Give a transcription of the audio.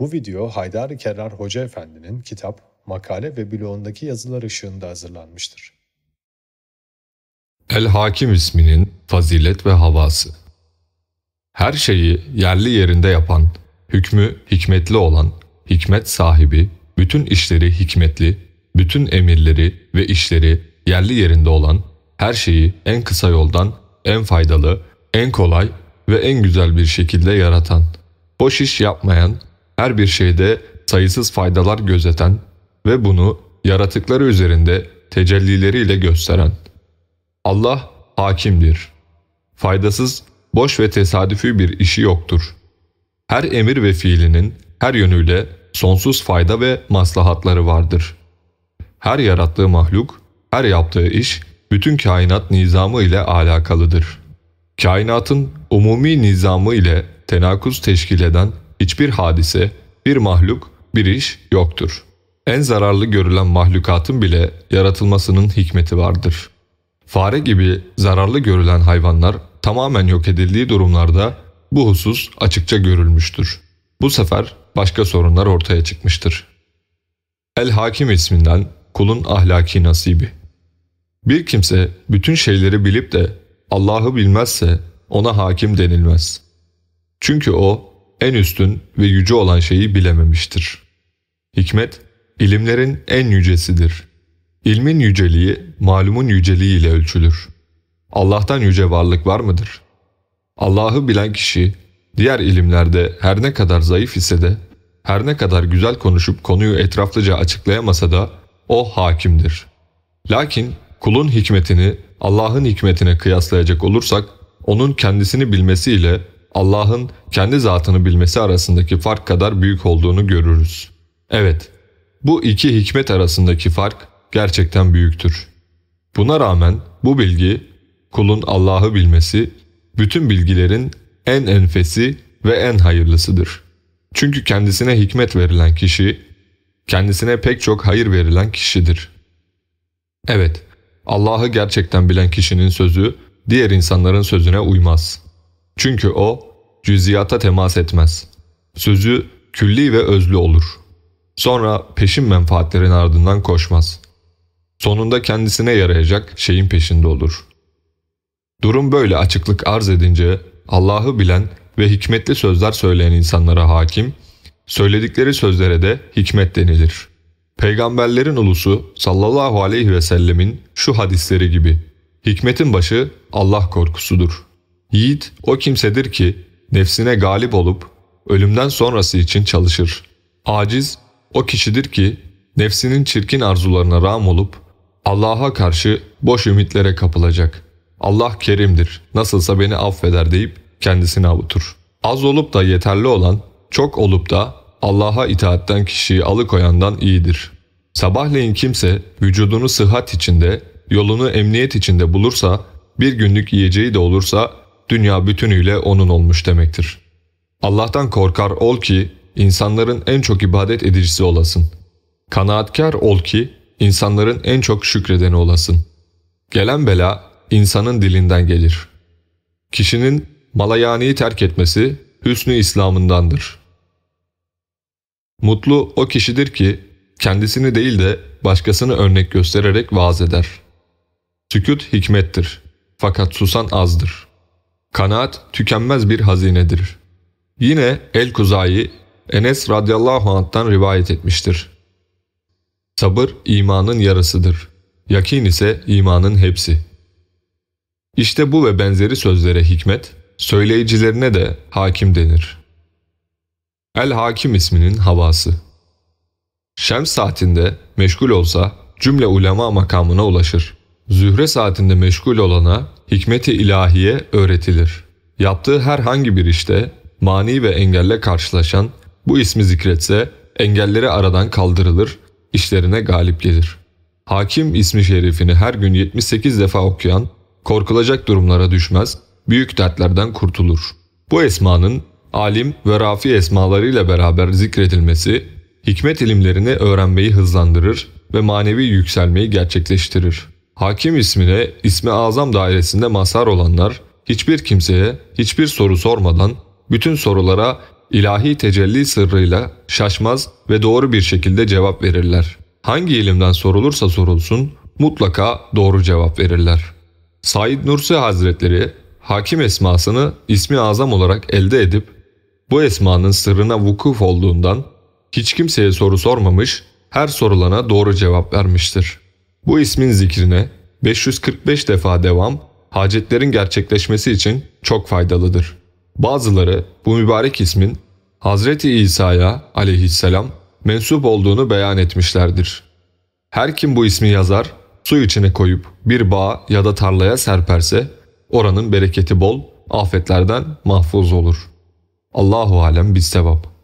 Bu video Haydar Kerrar Hoca Efendi'nin kitap, makale ve bloğundaki yazılar ışığında hazırlanmıştır. El Hakim isminin fazilet ve havası Her şeyi yerli yerinde yapan, hükmü hikmetli olan, hikmet sahibi, bütün işleri hikmetli, bütün emirleri ve işleri yerli yerinde olan, her şeyi en kısa yoldan, en faydalı, en kolay ve en güzel bir şekilde yaratan, boş iş yapmayan, her bir şeyde sayısız faydalar gözeten ve bunu yaratıkları üzerinde tecellileriyle gösteren. Allah hakimdir. Faydasız, boş ve tesadüfi bir işi yoktur. Her emir ve fiilinin her yönüyle sonsuz fayda ve maslahatları vardır. Her yarattığı mahluk, her yaptığı iş bütün kainat nizamı ile alakalıdır. Kainatın umumi nizamı ile tenakuz teşkil eden hiçbir hadise, bir mahluk, bir iş yoktur. En zararlı görülen mahlukatın bile yaratılmasının hikmeti vardır. Fare gibi zararlı görülen hayvanlar tamamen yok edildiği durumlarda bu husus açıkça görülmüştür. Bu sefer başka sorunlar ortaya çıkmıştır. El Hakim isminden kulun ahlaki nasibi. Bir kimse bütün şeyleri bilip de Allah'ı bilmezse ona hakim denilmez. Çünkü o en üstün ve yüce olan şeyi bilememiştir. Hikmet, ilimlerin en yücesidir. İlmin yüceliği, malumun yüceliği ile ölçülür. Allah'tan yüce varlık var mıdır? Allah'ı bilen kişi, diğer ilimlerde her ne kadar zayıf ise de, her ne kadar güzel konuşup konuyu etraflıca açıklayamasa da, o hakimdir. Lakin kulun hikmetini Allah'ın hikmetine kıyaslayacak olursak, onun kendisini bilmesiyle Allah'ın kendi zatını bilmesi arasındaki fark kadar büyük olduğunu görürüz. Evet, bu iki hikmet arasındaki fark gerçekten büyüktür. Buna rağmen bu bilgi, kulun Allah'ı bilmesi, bütün bilgilerin en enfesi ve en hayırlısıdır. Çünkü kendisine hikmet verilen kişi, kendisine pek çok hayır verilen kişidir. Evet, Allah'ı gerçekten bilen kişinin sözü diğer insanların sözüne uymaz.'' Çünkü o cüziyata temas etmez. Sözü külli ve özlü olur. Sonra peşin menfaatlerin ardından koşmaz. Sonunda kendisine yarayacak şeyin peşinde olur. Durum böyle açıklık arz edince Allah'ı bilen ve hikmetli sözler söyleyen insanlara hakim, söyledikleri sözlere de hikmet denilir. Peygamberlerin ulusu sallallahu aleyhi ve sellemin şu hadisleri gibi, hikmetin başı Allah korkusudur.'' Yiğit o kimsedir ki nefsine galip olup ölümden sonrası için çalışır. Aciz o kişidir ki nefsinin çirkin arzularına rağm olup Allah'a karşı boş ümitlere kapılacak. Allah kerimdir, nasılsa beni affeder deyip kendisini avutur. Az olup da yeterli olan, çok olup da Allah'a itaatten kişiyi alıkoyandan iyidir. Sabahleyin kimse vücudunu sıhhat içinde, yolunu emniyet içinde bulursa, bir günlük yiyeceği de olursa dünya bütünüyle onun olmuş demektir. Allah'tan korkar ol ki insanların en çok ibadet edicisi olasın. Kanaatkar ol ki insanların en çok şükredeni olasın. Gelen bela insanın dilinden gelir. Kişinin malayaniyi terk etmesi hüsnü İslam'ındandır. Mutlu o kişidir ki kendisini değil de başkasını örnek göstererek vaaz eder. Sükut hikmettir fakat susan azdır.'' Kanaat tükenmez bir hazinedir. Yine El-Kuzayi Enes radıyallahu anh'tan rivayet etmiştir. Sabır imanın yarısıdır. Yakin ise imanın hepsi. İşte bu ve benzeri sözlere hikmet, söyleyicilerine de hakim denir. El-Hakim isminin havası. Şems saatinde meşgul olsa cümle ulema makamına ulaşır. Zühre saatinde meşgul olana hikmeti ilahiye öğretilir. Yaptığı herhangi bir işte mani ve engelle karşılaşan bu ismi zikretse engelleri aradan kaldırılır, işlerine galip gelir. Hakim ismi şerifini her gün 78 defa okuyan korkulacak durumlara düşmez, büyük dertlerden kurtulur. Bu esmanın alim ve rafi esmalarıyla beraber zikredilmesi hikmet ilimlerini öğrenmeyi hızlandırır ve manevi yükselmeyi gerçekleştirir. Hakim ismine ismi azam dairesinde mazhar olanlar hiçbir kimseye hiçbir soru sormadan bütün sorulara ilahi tecelli sırrıyla şaşmaz ve doğru bir şekilde cevap verirler. Hangi ilimden sorulursa sorulsun mutlaka doğru cevap verirler. Said Nursi Hazretleri hakim esmasını ismi azam olarak elde edip bu esmanın sırrına vukuf olduğundan hiç kimseye soru sormamış, her sorulana doğru cevap vermiştir.'' Bu ismin zikrine 545 defa devam hacetlerin gerçekleşmesi için çok faydalıdır. Bazıları bu mübarek ismin Hazreti İsa'ya aleyhisselam mensup olduğunu beyan etmişlerdir. Her kim bu ismi yazar, su içine koyup bir bağa ya da tarlaya serperse oranın bereketi bol, afetlerden mahfuz olur. Allahu alem biz sevap.